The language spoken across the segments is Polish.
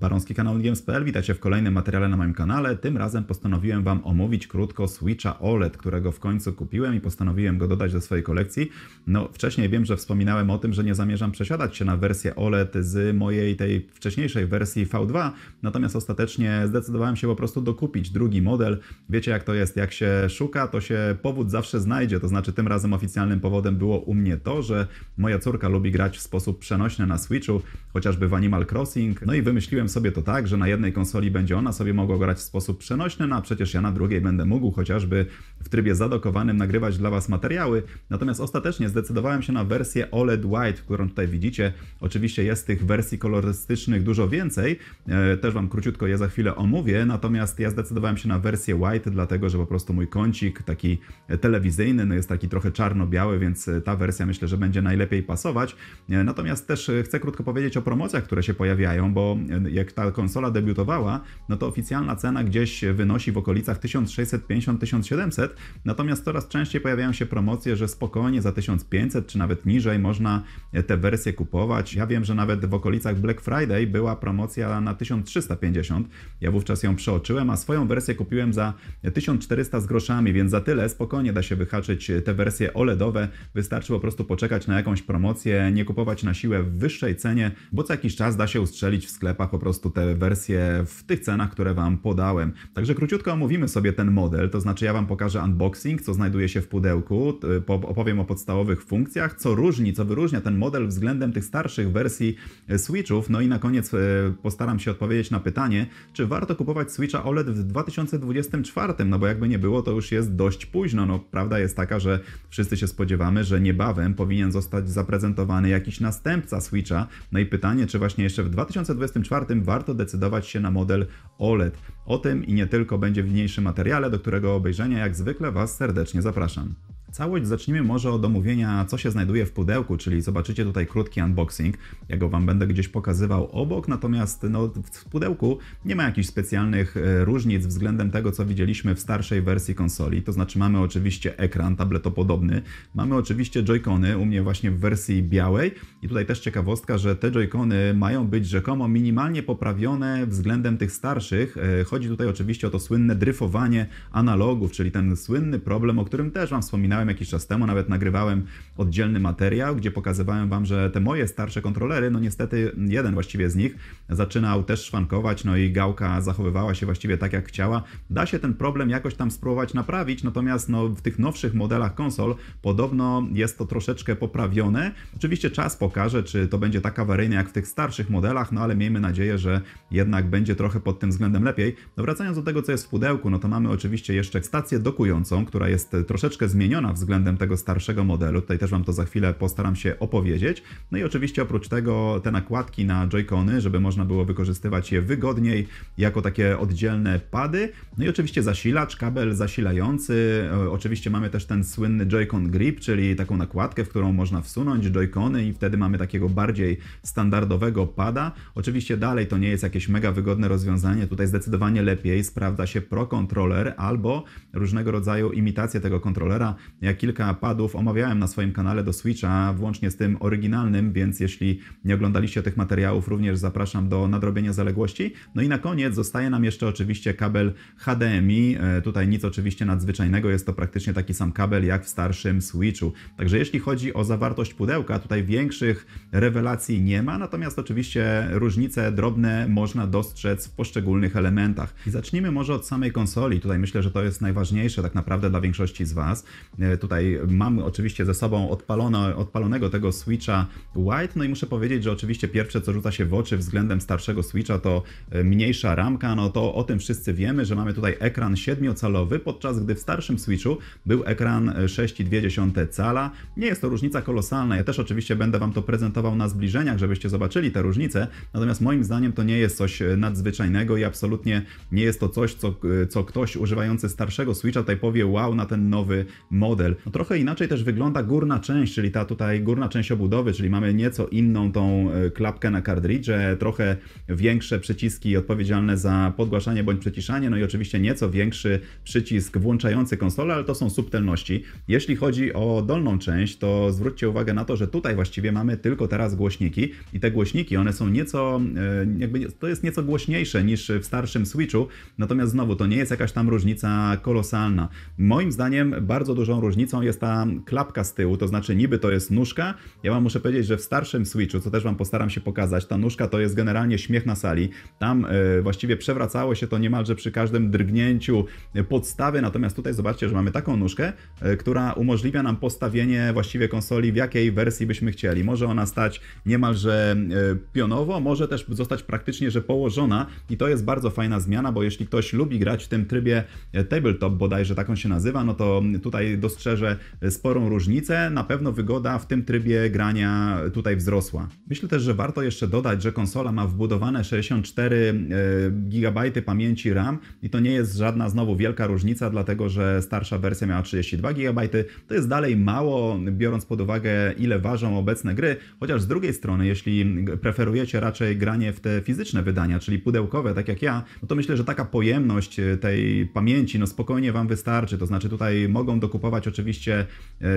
Baronski kanał Games.pl, witajcie w kolejnym materiale na moim kanale. Tym razem postanowiłem Wam omówić krótko Switcha OLED, którego w końcu kupiłem i postanowiłem go dodać do swojej kolekcji. No, wcześniej wiem, że wspominałem o tym, że nie zamierzam przesiadać się na wersję OLED z mojej tej wcześniejszej wersji V2, natomiast ostatecznie zdecydowałem się po prostu dokupić drugi model. Wiecie jak to jest, jak się szuka, to się powód zawsze znajdzie, to znaczy tym razem oficjalnym powodem było u mnie to, że moja córka lubi grać w sposób przenośny na Switchu, chociażby w Animal Crossing, no i wymyśliłem sobie to tak, że na jednej konsoli będzie ona sobie mogła grać w sposób przenośny, no a przecież ja na drugiej będę mógł chociażby w trybie zadokowanym nagrywać dla Was materiały. Natomiast ostatecznie zdecydowałem się na wersję OLED White, którą tutaj widzicie. Oczywiście jest tych wersji kolorystycznych dużo więcej, e, też Wam króciutko je za chwilę omówię, natomiast ja zdecydowałem się na wersję White, dlatego że po prostu mój kącik taki telewizyjny no jest taki trochę czarno-biały, więc e, ta wersja myślę, że będzie najlepiej pasować. E, natomiast też chcę krótko powiedzieć o promocjach, które się pojawiają, bo jak ta konsola debiutowała, no to oficjalna cena gdzieś wynosi w okolicach 1650-1700, natomiast coraz częściej pojawiają się promocje, że spokojnie za 1500 czy nawet niżej można te wersje kupować. Ja wiem, że nawet w okolicach Black Friday była promocja na 1350, ja wówczas ją przeoczyłem, a swoją wersję kupiłem za 1400 z groszami, więc za tyle spokojnie da się wyhaczyć te wersje OLEDowe, wystarczy po prostu poczekać na jakąś promocję, nie kupować na siłę w wyższej cenie, bo co jakiś czas da się ustrzelić w sklepach po prostu prostu te wersje w tych cenach, które Wam podałem. Także króciutko omówimy sobie ten model, to znaczy ja Wam pokażę unboxing, co znajduje się w pudełku, opowiem o podstawowych funkcjach, co różni, co wyróżnia ten model względem tych starszych wersji e, Switchów, no i na koniec e, postaram się odpowiedzieć na pytanie, czy warto kupować Switcha OLED w 2024, no bo jakby nie było, to już jest dość późno, no prawda jest taka, że wszyscy się spodziewamy, że niebawem powinien zostać zaprezentowany jakiś następca Switcha, no i pytanie, czy właśnie jeszcze w 2024 warto decydować się na model OLED. O tym i nie tylko będzie w niniejszym materiale, do którego obejrzenia jak zwykle Was serdecznie zapraszam. Całość zacznijmy może od omówienia, co się znajduje w pudełku, czyli zobaczycie tutaj krótki unboxing. Ja go Wam będę gdzieś pokazywał obok, natomiast no, w pudełku nie ma jakichś specjalnych e, różnic względem tego, co widzieliśmy w starszej wersji konsoli. To znaczy mamy oczywiście ekran tabletopodobny, mamy oczywiście joycony, u mnie właśnie w wersji białej. I tutaj też ciekawostka, że te joycony mają być rzekomo minimalnie poprawione względem tych starszych. E, chodzi tutaj oczywiście o to słynne dryfowanie analogów, czyli ten słynny problem, o którym też Wam wspominałem miałem jakiś czas temu, nawet nagrywałem oddzielny materiał, gdzie pokazywałem Wam, że te moje starsze kontrolery, no niestety jeden właściwie z nich zaczynał też szwankować, no i gałka zachowywała się właściwie tak jak chciała. Da się ten problem jakoś tam spróbować naprawić, natomiast no, w tych nowszych modelach konsol podobno jest to troszeczkę poprawione. Oczywiście czas pokaże, czy to będzie tak awaryjne jak w tych starszych modelach, no ale miejmy nadzieję, że jednak będzie trochę pod tym względem lepiej. No wracając do tego, co jest w pudełku, no to mamy oczywiście jeszcze stację dokującą, która jest e, troszeczkę zmieniona względem tego starszego modelu. Tutaj też Wam to za chwilę postaram się opowiedzieć. No i oczywiście oprócz tego te nakładki na Joy-Cony, żeby można było wykorzystywać je wygodniej jako takie oddzielne pady. No i oczywiście zasilacz, kabel zasilający. E, oczywiście mamy też ten słynny Joy-Con Grip, czyli taką nakładkę, w którą można wsunąć Joy-Cony i wtedy mamy takiego bardziej standardowego pada. Oczywiście dalej to nie jest jakieś mega wygodne rozwiązanie. Tutaj zdecydowanie lepiej sprawdza się Pro Controller albo różnego rodzaju imitacje tego kontrolera. Ja kilka padów omawiałem na swoim kanale do Switcha, włącznie z tym oryginalnym, więc jeśli nie oglądaliście tych materiałów, również zapraszam do nadrobienia zaległości. No i na koniec zostaje nam jeszcze oczywiście kabel HDMI. E, tutaj nic oczywiście nadzwyczajnego, jest to praktycznie taki sam kabel jak w starszym Switchu. Także jeśli chodzi o zawartość pudełka, tutaj większych rewelacji nie ma, natomiast oczywiście różnice drobne można dostrzec w poszczególnych elementach. I zacznijmy może od samej konsoli. Tutaj myślę, że to jest najważniejsze tak naprawdę dla większości z Was. E, Tutaj mamy oczywiście ze sobą odpalone, odpalonego tego Switcha White, no i muszę powiedzieć, że oczywiście pierwsze, co rzuca się w oczy względem starszego Switcha, to e, mniejsza ramka, no to o tym wszyscy wiemy, że mamy tutaj ekran 7-calowy, podczas gdy w starszym Switchu był ekran 6,2 e, cala. Nie jest to różnica kolosalna, ja też oczywiście będę Wam to prezentował na zbliżeniach, żebyście zobaczyli te różnice, natomiast moim zdaniem to nie jest coś e, nadzwyczajnego i absolutnie nie jest to coś, co, co ktoś używający starszego Switcha tutaj powie wow na ten nowy model model. No, trochę inaczej też wygląda górna część, czyli ta tutaj górna część obudowy, czyli mamy nieco inną tą e, klapkę na kartridże, trochę większe przyciski odpowiedzialne za podgłaszanie bądź przyciszanie, no i oczywiście nieco większy przycisk włączający konsolę, ale to są subtelności. Jeśli chodzi o dolną część, to zwróćcie uwagę na to, że tutaj właściwie mamy tylko teraz głośniki i te głośniki, one są nieco, e, jakby to jest nieco głośniejsze niż w starszym Switchu, natomiast znowu to nie jest jakaś tam różnica kolosalna. Moim zdaniem bardzo dużą różnicą różnicą jest ta klapka z tyłu, to znaczy niby to jest nóżka. Ja Wam muszę powiedzieć, że w starszym Switchu, co też Wam postaram się pokazać, ta nóżka to jest generalnie śmiech na sali. Tam yy, właściwie przewracało się to niemalże przy każdym drgnięciu podstawy, natomiast tutaj zobaczcie, że mamy taką nóżkę, yy, która umożliwia nam postawienie właściwie konsoli w jakiej wersji byśmy chcieli. Może ona stać niemalże yy, pionowo, może też zostać praktycznie, że położona i to jest bardzo fajna zmiana, bo jeśli ktoś lubi grać w tym trybie tabletop bodajże, taką się nazywa, no to tutaj do dostrzeże sporą różnicę. Na pewno wygoda w tym trybie grania tutaj wzrosła. Myślę też, że warto jeszcze dodać, że konsola ma wbudowane 64 e, GB pamięci RAM i to nie jest żadna znowu wielka różnica, dlatego że starsza wersja miała 32 GB. To jest dalej mało, biorąc pod uwagę ile ważą obecne gry, chociaż z drugiej strony, jeśli preferujecie raczej granie w te fizyczne wydania, czyli pudełkowe, tak jak ja, no to myślę, że taka pojemność tej pamięci no spokojnie Wam wystarczy. To znaczy tutaj mogą dokupować dostawać oczywiście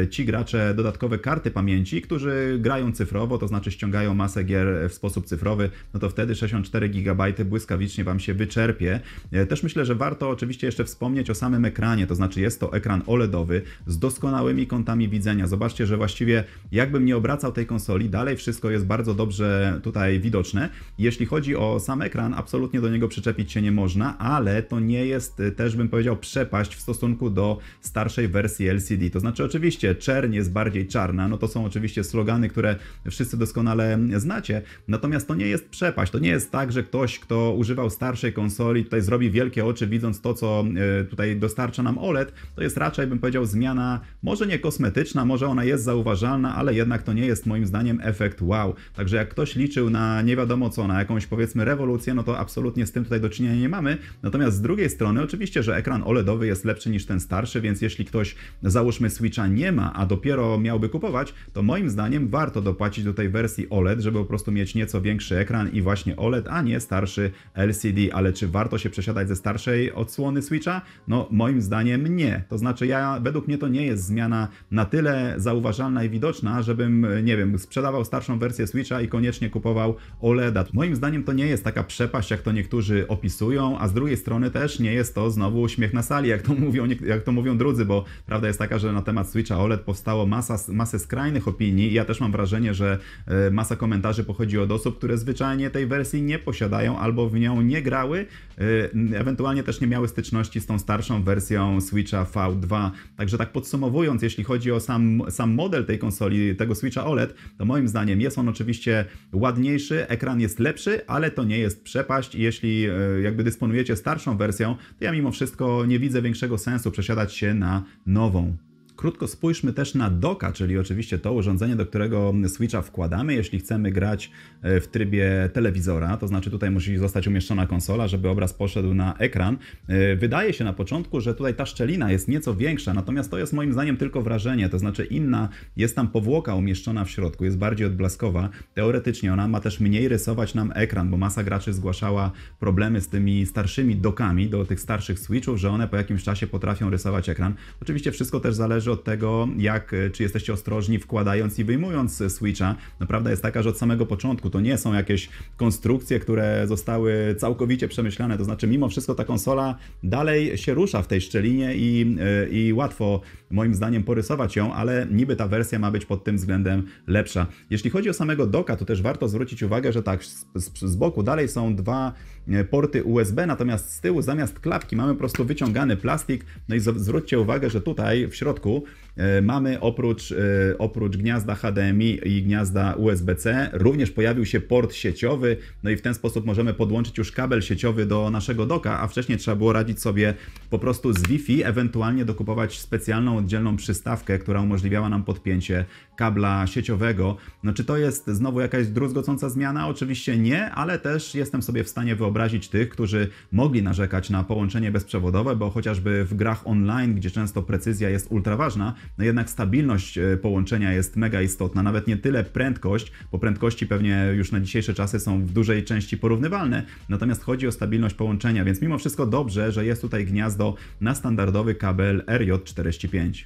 e, ci gracze dodatkowe karty pamięci, którzy grają cyfrowo, to znaczy ściągają masę gier w sposób cyfrowy, no to wtedy 64 GB błyskawicznie Wam się wyczerpie. E, też myślę, że warto oczywiście jeszcze wspomnieć o samym ekranie, to znaczy jest to ekran OLEDowy z doskonałymi kątami widzenia. Zobaczcie, że właściwie jakbym nie obracał tej konsoli, dalej wszystko jest bardzo dobrze tutaj widoczne. Jeśli chodzi o sam ekran, absolutnie do niego przyczepić się nie można, ale to nie jest e, też bym powiedział przepaść w stosunku do starszej wersji LCD. To znaczy oczywiście czern jest bardziej czarna, no to są oczywiście slogany, które wszyscy doskonale znacie, natomiast to nie jest przepaść, to nie jest tak, że ktoś, kto używał starszej konsoli, tutaj zrobi wielkie oczy widząc to, co e, tutaj dostarcza nam OLED, to jest raczej, bym powiedział, zmiana może nie kosmetyczna, może ona jest zauważalna, ale jednak to nie jest moim zdaniem efekt wow. Także jak ktoś liczył na nie wiadomo co, na jakąś powiedzmy rewolucję, no to absolutnie z tym tutaj do czynienia nie mamy. Natomiast z drugiej strony oczywiście, że ekran OLEDowy jest lepszy niż ten starszy, więc jeśli ktoś załóżmy Switcha nie ma, a dopiero miałby kupować, to moim zdaniem warto dopłacić do tej wersji OLED, żeby po prostu mieć nieco większy ekran i właśnie OLED, a nie starszy LCD. Ale czy warto się przesiadać ze starszej odsłony Switcha? No moim zdaniem nie. To znaczy ja, według mnie to nie jest zmiana na tyle zauważalna i widoczna, żebym, nie wiem, sprzedawał starszą wersję Switcha i koniecznie kupował OLED. A Moim zdaniem to nie jest taka przepaść, jak to niektórzy opisują, a z drugiej strony też nie jest to znowu śmiech na sali, jak to mówią, jak to mówią drudzy, bo prawda jest jest taka, że na temat Switcha OLED powstało masa, masę skrajnych opinii. Ja też mam wrażenie, że e, masa komentarzy pochodzi od osób, które zwyczajnie tej wersji nie posiadają albo w nią nie grały, e, ewentualnie też nie miały styczności z tą starszą wersją Switcha V2. Także tak podsumowując, jeśli chodzi o sam, sam model tej konsoli, tego Switcha OLED, to moim zdaniem jest on oczywiście ładniejszy, ekran jest lepszy, ale to nie jest przepaść. Jeśli e, jakby dysponujecie starszą wersją, to ja mimo wszystko nie widzę większego sensu przesiadać się na nową mão Krótko spójrzmy też na doka, czyli oczywiście to urządzenie, do którego Switcha wkładamy, jeśli chcemy grać e, w trybie telewizora, to znaczy tutaj musi zostać umieszczona konsola, żeby obraz poszedł na ekran. E, wydaje się na początku, że tutaj ta szczelina jest nieco większa, natomiast to jest moim zdaniem tylko wrażenie, to znaczy inna, jest tam powłoka umieszczona w środku, jest bardziej odblaskowa. Teoretycznie ona ma też mniej rysować nam ekran, bo masa graczy zgłaszała problemy z tymi starszymi dokami do tych starszych Switchów, że one po jakimś czasie potrafią rysować ekran. Oczywiście wszystko też zależy zależy od tego, jak, e, czy jesteście ostrożni wkładając i wyjmując Switcha. No, prawda jest taka, że od samego początku to nie są jakieś konstrukcje, które zostały całkowicie przemyślane, to znaczy mimo wszystko ta konsola dalej się rusza w tej szczelinie i, e, i łatwo moim zdaniem porysować ją, ale niby ta wersja ma być pod tym względem lepsza. Jeśli chodzi o samego doka, to też warto zwrócić uwagę, że tak z, z boku dalej są dwa e, porty USB, natomiast z tyłu zamiast klapki mamy po prostu wyciągany plastik, no i zwróćcie uwagę, że tutaj w środku E, mamy oprócz, e, oprócz gniazda HDMI i gniazda USB-C również pojawił się port sieciowy, no i w ten sposób możemy podłączyć już kabel sieciowy do naszego doka, a wcześniej trzeba było radzić sobie po prostu z Wi-Fi, ewentualnie dokupować specjalną oddzielną przystawkę, która umożliwiała nam podpięcie kabla sieciowego. No czy to jest znowu jakaś druzgocąca zmiana? Oczywiście nie, ale też jestem sobie w stanie wyobrazić tych, którzy mogli narzekać na połączenie bezprzewodowe, bo chociażby w grach online, gdzie często precyzja jest ultra ważna, no jednak stabilność e, połączenia jest mega istotna, nawet nie tyle prędkość, bo prędkości pewnie już na dzisiejsze czasy są w dużej części porównywalne, natomiast chodzi o stabilność połączenia, więc mimo wszystko dobrze, że jest tutaj gniazdo na standardowy kabel RJ45.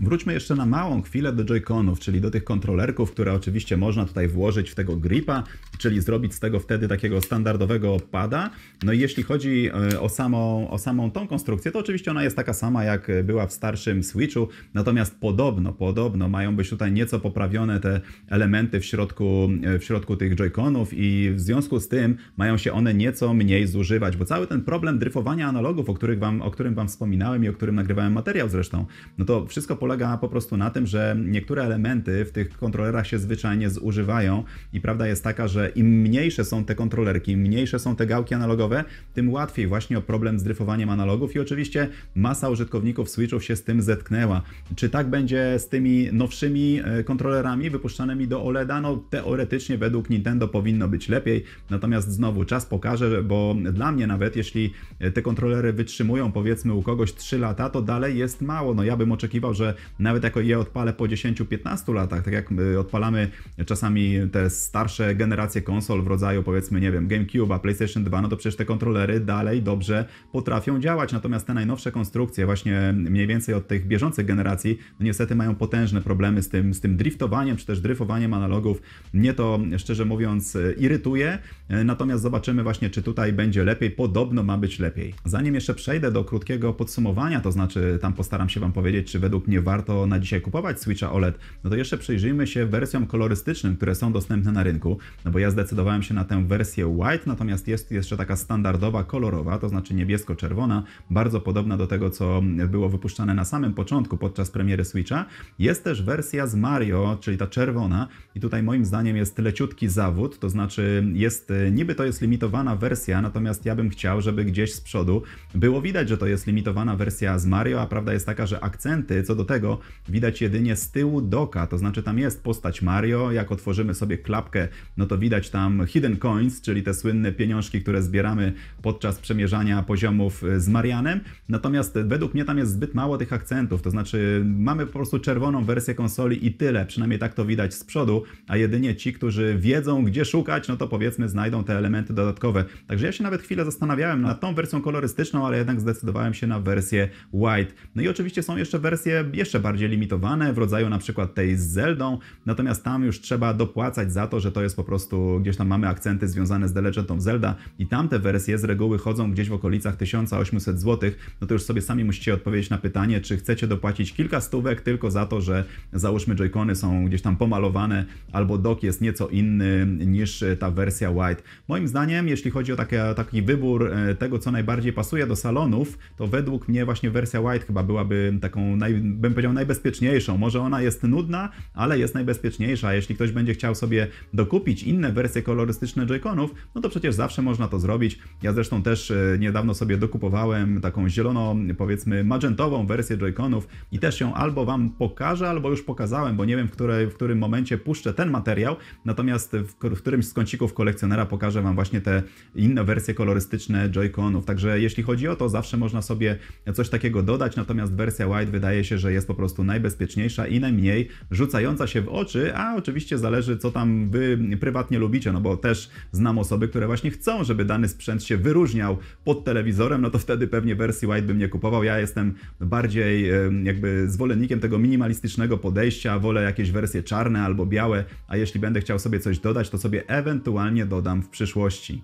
Wróćmy jeszcze na małą chwilę do Joy-Conów, czyli do tych kontrolerków, które oczywiście można tutaj włożyć w tego gripa, czyli zrobić z tego wtedy takiego standardowego pada. No i jeśli chodzi e, o samą, o samą tą konstrukcję, to oczywiście ona jest taka sama jak e, była w starszym Switchu, natomiast podobno, podobno mają być tutaj nieco poprawione te elementy w środku, e, w środku tych joyconów i w związku z tym mają się one nieco mniej zużywać, bo cały ten problem dryfowania analogów, o, których wam, o którym Wam wspominałem i o którym nagrywałem materiał zresztą, no to wszystko polega po prostu na tym, że niektóre elementy w tych kontrolerach się zwyczajnie zużywają i prawda jest taka, że im mniejsze są te kontrolerki, im mniejsze są te gałki analogowe, tym łatwiej właśnie o problem z dryfowaniem analogów i oczywiście masa użytkowników Switchów się z tym zetknęła. Czy tak będzie z tymi nowszymi e, kontrolerami wypuszczanymi do OLEDa? No teoretycznie według Nintendo powinno być lepiej, natomiast znowu czas pokaże, bo dla mnie nawet jeśli e, te kontrolery wytrzymują powiedzmy u kogoś 3 lata, to dalej jest mało. No ja bym oczekiwał, że nawet jako je odpalę po 10-15 latach, tak jak y, odpalamy czasami te starsze generacje konsol w rodzaju powiedzmy, nie wiem, GameCube, PlayStation 2, no to przecież te kontrolery dalej dobrze potrafią działać. Natomiast te najnowsze konstrukcje, właśnie mniej więcej od tych bieżących generacji, no niestety mają potężne problemy z tym, z tym driftowaniem, czy też dryfowaniem analogów. Mnie to szczerze mówiąc y, irytuje, e, natomiast zobaczymy właśnie, czy tutaj będzie lepiej. Podobno ma być lepiej. Zanim jeszcze przejdę do krótkiego podsumowania, to znaczy tam postaram się Wam powiedzieć, czy według mnie warto na dzisiaj kupować Switcha OLED, no to jeszcze przyjrzyjmy się wersjom kolorystycznym, które są dostępne na rynku, no bo ja zdecydowałem się na tę wersję white, natomiast jest jeszcze taka standardowa, kolorowa, to znaczy niebiesko-czerwona, bardzo podobna do tego, co było wypuszczane na samym początku podczas premiery Switcha. Jest też wersja z Mario, czyli ta czerwona i tutaj moim zdaniem jest leciutki zawód, to znaczy jest, e, niby to jest limitowana wersja, natomiast ja bym chciał, żeby gdzieś z przodu było widać, że to jest limitowana wersja z Mario, a prawda jest taka, że akcenty co do tego tego widać jedynie z tyłu doka, to znaczy tam jest postać Mario, jak otworzymy sobie klapkę, no to widać tam hidden coins, czyli te słynne pieniążki, które zbieramy podczas przemierzania poziomów e, z Marianem, natomiast e, według mnie tam jest zbyt mało tych akcentów, to znaczy mamy po prostu czerwoną wersję konsoli i tyle, przynajmniej tak to widać z przodu, a jedynie ci, którzy wiedzą gdzie szukać, no to powiedzmy znajdą te elementy dodatkowe. Także ja się nawet chwilę zastanawiałem nad tą wersją kolorystyczną, ale jednak zdecydowałem się na wersję white. No i oczywiście są jeszcze wersje jeszcze bardziej limitowane, w rodzaju na przykład tej z Zeldą, natomiast tam już trzeba dopłacać za to, że to jest po prostu, gdzieś tam mamy akcenty związane z The Legend of Zelda i tamte wersje z reguły chodzą gdzieś w okolicach 1800 zł, no to już sobie sami musicie odpowiedzieć na pytanie, czy chcecie dopłacić kilka stówek tylko za to, że załóżmy joycony są gdzieś tam pomalowane albo dok jest nieco inny niż ta wersja white. Moim zdaniem, jeśli chodzi o taki, taki wybór e, tego, co najbardziej pasuje do salonów, to według mnie właśnie wersja white chyba byłaby taką, naj, bym powiedział, najbezpieczniejszą. Może ona jest nudna, ale jest najbezpieczniejsza. Jeśli ktoś będzie chciał sobie dokupić inne wersje kolorystyczne Joy-Conów, no to przecież zawsze można to zrobić. Ja zresztą też e, niedawno sobie dokupowałem taką zielono, powiedzmy, magentową wersję Joy-Conów i też ją albo Wam pokażę, albo już pokazałem, bo nie wiem, w, której, w którym momencie puszczę ten materiał, natomiast w, w którymś z kącików kolekcjonera pokażę Wam właśnie te inne wersje kolorystyczne Joy-Conów. Także jeśli chodzi o to, zawsze można sobie coś takiego dodać, natomiast wersja White wydaje się, że jest jest po prostu najbezpieczniejsza i najmniej rzucająca się w oczy, a oczywiście zależy, co tam wy prywatnie lubicie, no bo też znam osoby, które właśnie chcą, żeby dany sprzęt się wyróżniał pod telewizorem, no to wtedy pewnie wersji white bym nie kupował. Ja jestem bardziej jakby zwolennikiem tego minimalistycznego podejścia, wolę jakieś wersje czarne albo białe, a jeśli będę chciał sobie coś dodać, to sobie ewentualnie dodam w przyszłości.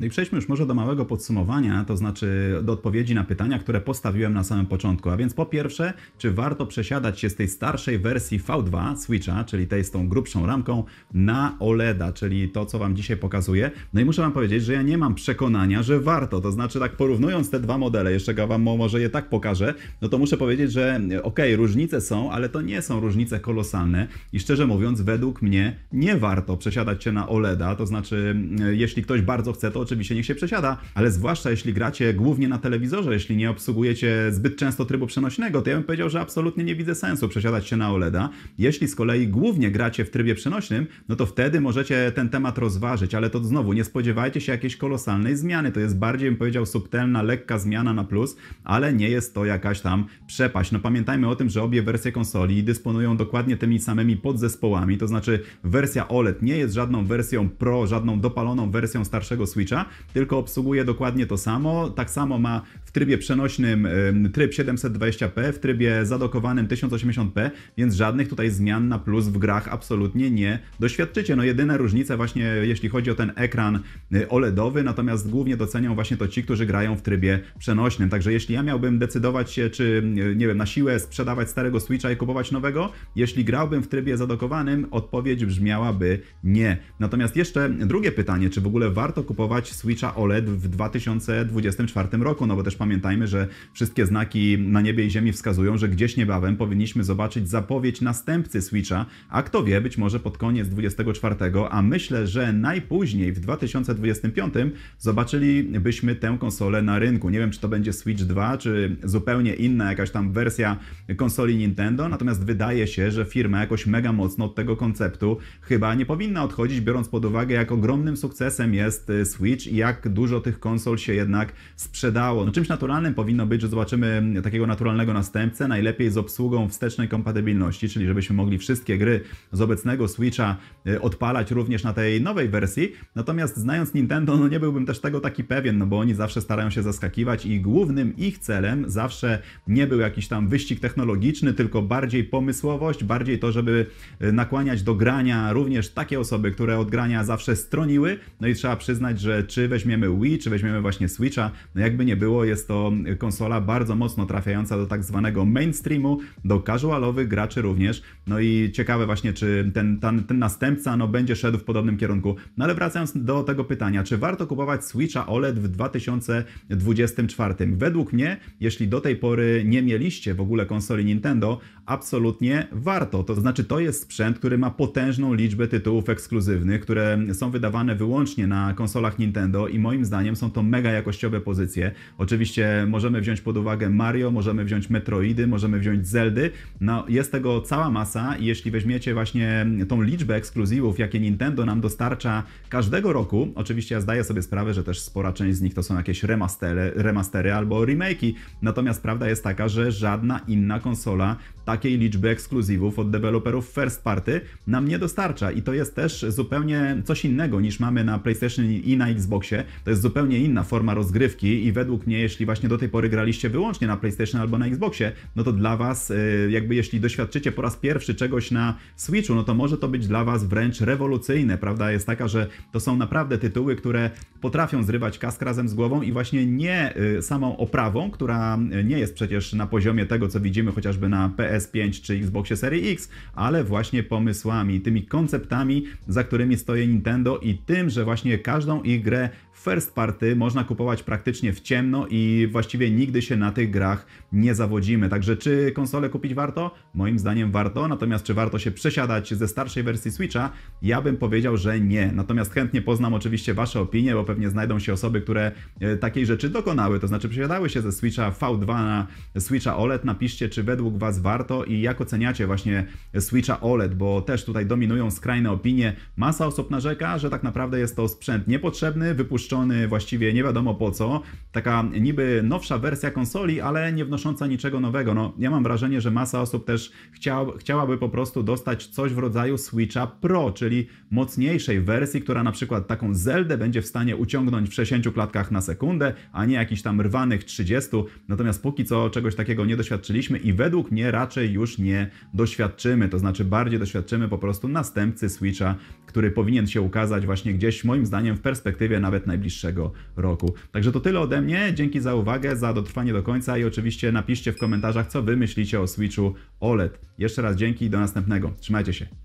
No i przejdźmy już może do małego podsumowania, to znaczy do odpowiedzi na pytania, które postawiłem na samym początku. A więc po pierwsze, czy warto przesiadać się z tej starszej wersji V2 Switcha, czyli tej z tą grubszą ramką, na OLEDa, czyli to, co Wam dzisiaj pokazuję. No i muszę Wam powiedzieć, że ja nie mam przekonania, że warto. To znaczy tak porównując te dwa modele, jeszcze ja Wam może je tak pokażę, no to muszę powiedzieć, że okej, okay, różnice są, ale to nie są różnice kolosalne i szczerze mówiąc, według mnie nie warto przesiadać się na OLEDa, to znaczy mm, jeśli ktoś bardzo chce, to oczywiście niech się przesiada, ale zwłaszcza jeśli gracie głównie na telewizorze, jeśli nie obsługujecie zbyt często trybu przenośnego, to ja bym powiedział, że absolutnie nie widzę sensu przesiadać się na OLEDa. Jeśli z kolei głównie gracie w trybie przenośnym, no to wtedy możecie ten temat rozważyć, ale to znowu nie spodziewajcie się jakiejś kolosalnej zmiany. To jest bardziej, bym powiedział, subtelna, lekka zmiana na plus, ale nie jest to jakaś tam przepaść. No pamiętajmy o tym, że obie wersje konsoli dysponują dokładnie tymi samymi podzespołami, to znaczy wersja OLED nie jest żadną wersją Pro, żadną dopaloną wersją starszego Switcha, tylko obsługuje dokładnie to samo. Tak samo ma w trybie przenośnym tryb 720p, w trybie zadokowanym 1080p, więc żadnych tutaj zmian na plus w grach absolutnie nie doświadczycie. No jedyna różnica właśnie jeśli chodzi o ten ekran y, OLEDowy, natomiast głównie docenią właśnie to ci, którzy grają w trybie przenośnym. Także jeśli ja miałbym decydować się, czy y, nie wiem, na siłę sprzedawać starego Switcha i kupować nowego, jeśli grałbym w trybie zadokowanym, odpowiedź brzmiałaby nie. Natomiast jeszcze drugie pytanie, czy w ogóle warto kupować Switcha OLED w 2024 roku, no bo też pamiętajmy, że wszystkie znaki na niebie i ziemi wskazują, że gdzieś niebawem powinniśmy zobaczyć zapowiedź następcy Switcha, a kto wie, być może pod koniec 2024, a myślę, że najpóźniej w 2025 zobaczylibyśmy tę konsolę na rynku. Nie wiem, czy to będzie Switch 2, czy zupełnie inna jakaś tam wersja konsoli Nintendo, natomiast wydaje się, że firma jakoś mega mocno od tego konceptu chyba nie powinna odchodzić, biorąc pod uwagę, jak ogromnym sukcesem jest y, Switch Switch i jak dużo tych konsol się jednak sprzedało. No, czymś naturalnym powinno być, że zobaczymy takiego naturalnego następcę, najlepiej z obsługą wstecznej kompatybilności, czyli żebyśmy mogli wszystkie gry z obecnego Switcha e, odpalać również na tej nowej wersji. Natomiast znając Nintendo, no nie byłbym też tego taki pewien, no bo oni zawsze starają się zaskakiwać i głównym ich celem zawsze nie był jakiś tam wyścig technologiczny, tylko bardziej pomysłowość, bardziej to, żeby e, nakłaniać do grania również takie osoby, które od grania zawsze stroniły. No i trzeba przyznać, że czy weźmiemy Wii, czy weźmiemy właśnie Switcha, no jakby nie było, jest to konsola bardzo mocno trafiająca do tak zwanego mainstreamu, do casualowych graczy również. No i ciekawe właśnie, czy ten, ten, ten następca no, będzie szedł w podobnym kierunku. No ale wracając do tego pytania, czy warto kupować Switcha OLED w 2024? Według mnie, jeśli do tej pory nie mieliście w ogóle konsoli Nintendo, absolutnie warto. To znaczy, to jest sprzęt, który ma potężną liczbę tytułów ekskluzywnych, które są wydawane wyłącznie na konsolach Nintendo Nintendo i moim zdaniem są to mega jakościowe pozycje. Oczywiście możemy wziąć pod uwagę Mario, możemy wziąć Metroidy, możemy wziąć Zeldy. No, jest tego cała masa i jeśli weźmiecie właśnie tą liczbę ekskluzywów, jakie Nintendo nam dostarcza każdego roku, oczywiście ja zdaję sobie sprawę, że też spora część z nich to są jakieś remastery, remastery albo remake'i, natomiast prawda jest taka, że żadna inna konsola takiej liczby ekskluzywów od deweloperów first party nam nie dostarcza i to jest też zupełnie coś innego niż mamy na PlayStation i na Xboxie, to jest zupełnie inna forma rozgrywki i według mnie, jeśli właśnie do tej pory graliście wyłącznie na PlayStation albo na Xboxie, no to dla Was, e, jakby jeśli doświadczycie po raz pierwszy czegoś na Switchu, no to może to być dla Was wręcz rewolucyjne. Prawda jest taka, że to są naprawdę tytuły, które potrafią zrywać kask razem z głową i właśnie nie e, samą oprawą, która nie jest przecież na poziomie tego, co widzimy chociażby na PS5 czy Xboxie Serii X, ale właśnie pomysłami, tymi konceptami, za którymi stoi Nintendo i tym, że właśnie każdą ich Telegram first party można kupować praktycznie w ciemno i właściwie nigdy się na tych grach nie zawodzimy. Także czy konsolę kupić warto? Moim zdaniem warto, natomiast czy warto się przesiadać ze starszej wersji Switcha? Ja bym powiedział, że nie. Natomiast chętnie poznam oczywiście Wasze opinie, bo pewnie znajdą się osoby, które e, takiej rzeczy dokonały, to znaczy przesiadały się ze Switcha V2 na Switcha OLED. Napiszcie, czy według Was warto i jak oceniacie właśnie Switcha OLED, bo też tutaj dominują skrajne opinie. Masa osób narzeka, że tak naprawdę jest to sprzęt niepotrzebny, wypuszczony wypuszczony właściwie nie wiadomo po co. Taka niby nowsza wersja konsoli, ale nie wnosząca niczego nowego. No, ja mam wrażenie, że masa osób też chciał, chciałaby po prostu dostać coś w rodzaju Switcha Pro, czyli mocniejszej wersji, która na przykład taką Zeldę będzie w stanie uciągnąć w 60 klatkach na sekundę, a nie jakichś tam rwanych 30. Natomiast póki co czegoś takiego nie doświadczyliśmy i według mnie raczej już nie doświadczymy. To znaczy bardziej doświadczymy po prostu następcy Switcha, który powinien się ukazać właśnie gdzieś moim zdaniem w perspektywie nawet na najbliższego roku. Także to tyle ode mnie. Dzięki za uwagę, za dotrwanie do końca i oczywiście napiszcie w komentarzach, co wy myślicie o Switchu OLED. Jeszcze raz dzięki i do następnego. Trzymajcie się.